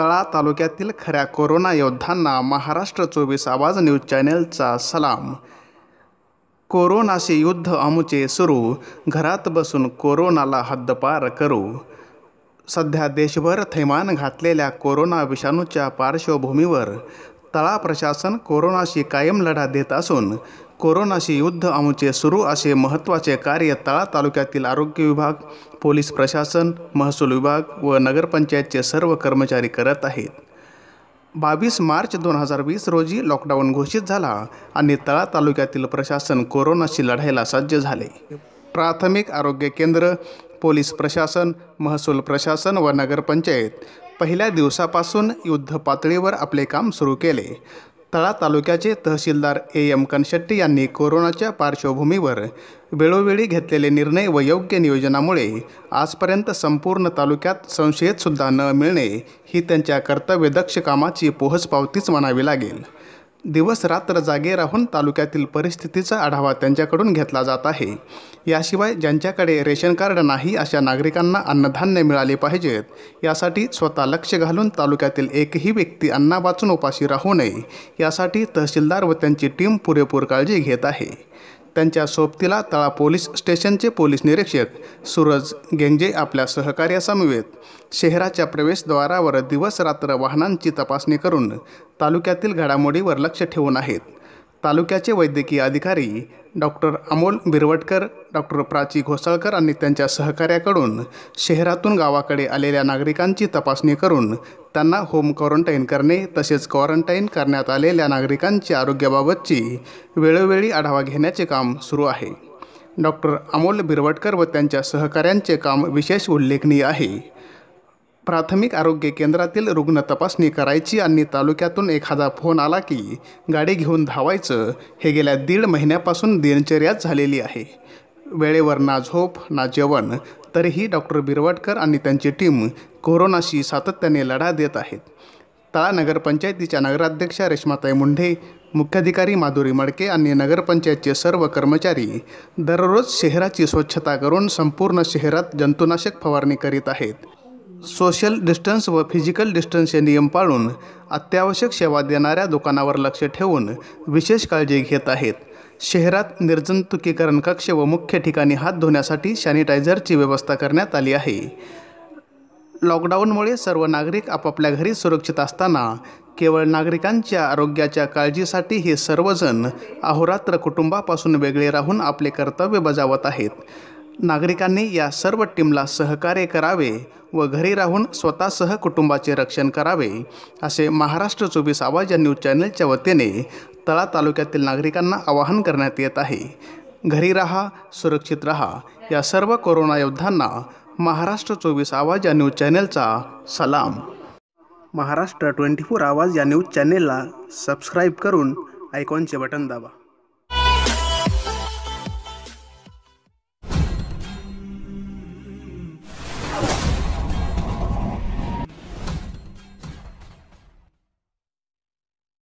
तळा तालुक्यातील खऱ्या कोरोना योद्ध्यांना महाराष्ट्र चोवीस आवाज न्यूज चॅनेलचा सलाम कोरोनाशी युद्ध अमुचे सुरू घरात बसून कोरोनाला हद्दपार करू सध्या देशभर थैमान घातलेल्या कोरोना विषाणूच्या पार्श्वभूमीवर तळा प्रशासन कोरोनाशी कायम लढा देत असून कोरोनाशी युद्ध आमचे सुरू असे महत्त्वाचे कार्य तळा तालुक्यातील आरोग्य विभाग पोलीस प्रशासन महसूल विभाग व नगरपंचायतचे सर्व कर्मचारी करत आहेत बावीस मार्च दोन हजार वीस रोजी लॉकडाऊन घोषित झाला आणि तळा तालुक्यातील प्रशासन कोरोनाशी लढायला सज्ज झाले प्राथमिक आरोग्य केंद्र पोलीस प्रशासन महसूल प्रशासन व नगरपंचायत पहिल्या दिवसापासून युद्ध पातळीवर आपले काम सुरू केले तळा तालुक्याचे तहसीलदार ए एम कनशेट्टी यांनी कोरोनाच्या पार्श्वभूमीवर वेळोवेळी घेतलेले निर्णय व योग्य नियोजनामुळे आजपर्यंत संपूर्ण तालुक्यात संशयितसुद्धा न मिळणे ही त्यांच्या कर्तव्यदक्ष कामाची पोहचपावतीच म्हणावी लागेल दिवस रात्र जागे राहून तालुक्यातील परिस्थितीचा आढावा त्यांच्याकडून घेतला जात आहे याशिवाय ज्यांच्याकडे रेशन कार्ड नाही अशा नागरिकांना अन्नधान्य मिळाले पाहिजेत यासाठी स्वतः लक्ष घालून तालुक्यातील एकही व्यक्ती अन्ना वाचून उपाशी राहू नये यासाठी तहसीलदार व त्यांची टीम पुरेपूर काळजी घेत आहे त्यांच्या सोबतीला तळा पोलीस स्टेशनचे पोलीस निरीक्षक सूरज गेंजे आपल्या सहकार्यासमवेत शहराच्या प्रवेशद्वारावर दिवस रात्र वाहनांची तपासणी करून तालुक्यातील घडामोडीवर लक्ष ठेवून आहेत तालुक्याचे वैद्यकीय अधिकारी डॉक्टर अमोल बिरवटकर डॉक्टर प्राची घोसाळकर आणि त्यांच्या सहकार्याकडून शहरातून गावाकडे आलेल्या नागरिकांची तपासणी करून त्यांना होम क्वारंटाईन करणे तसेच क्वारंटाईन करण्यात आलेल्या नागरिकांच्या आरोग्याबाबतची वेळोवेळी आढावा घेण्याचे काम सुरू आहे डॉक्टर अमोल बिरवटकर व त्यांच्या सहकाऱ्यांचे काम विशेष उल्लेखनीय आहे प्राथमिक आरोग्य केंद्रातील रुग्ण तपासणी करायची आणि तालुक्यातून एखादा फोन आला की गाडी घेऊन धावायचं हे गेल्या दीड महिन्यापासून दिनचर्याच झालेली आहे वेळेवर ना झोप ना जेवण तरीही डॉक्टर बिरवटकर आणि त्यांची टीम कोरोनाशी सातत्याने लढा देत आहेत तळा नगरपंचायतीच्या नगराध्यक्षा रेश्माताई मुंढे मुख्याधिकारी माधुरी मडके आणि नगरपंचायतचे सर्व कर्मचारी दररोज शहराची स्वच्छता करून संपूर्ण शहरात जंतुनाशक फवारणी करीत आहेत सोशल डिस्टन्स व फिजिकल डिस्टन्सचे नियम पाळून अत्यावश्यक सेवा देणाऱ्या दुकानावर लक्ष ठेवून विशेष काळजी घेत आहेत शहरात निर्जंतुकीकरण कक्ष व मुख्य ठिकाणी हात धुण्यासाठी सॅनिटायझरची व्यवस्था करण्यात आली आहे लॉकडाऊनमुळे सर्व नागरिक आपापल्या घरी सुरक्षित असताना केवळ नागरिकांच्या आरोग्याच्या काळजीसाठी हे सर्वजण अहोरात्र कुटुंबापासून वेगळे राहून आपले कर्तव्य बजावत आहेत नागरिकांनी या सर्व टीमला सहकार्य करावे व घरी राहून स्वतःसह कुटुंबाचे रक्षण करावे असे महाराष्ट्र चोवीस आवाज या न्यूज चॅनलच्या वतीने तळा तालुक्यातील नागरिकांना आवाहन करण्यात येत आहे घरी राहा सुरक्षित राहा या सर्व कोरोना योद्धांना महाराष्ट्र चोवीस आवाज या न्यूज चॅनेलचा सलाम महाराष्ट्र ट्वेंटी फोर आवाज या न्यूज चॅनेलला सबस्क्राईब करून आयकॉनचे बटन दाबा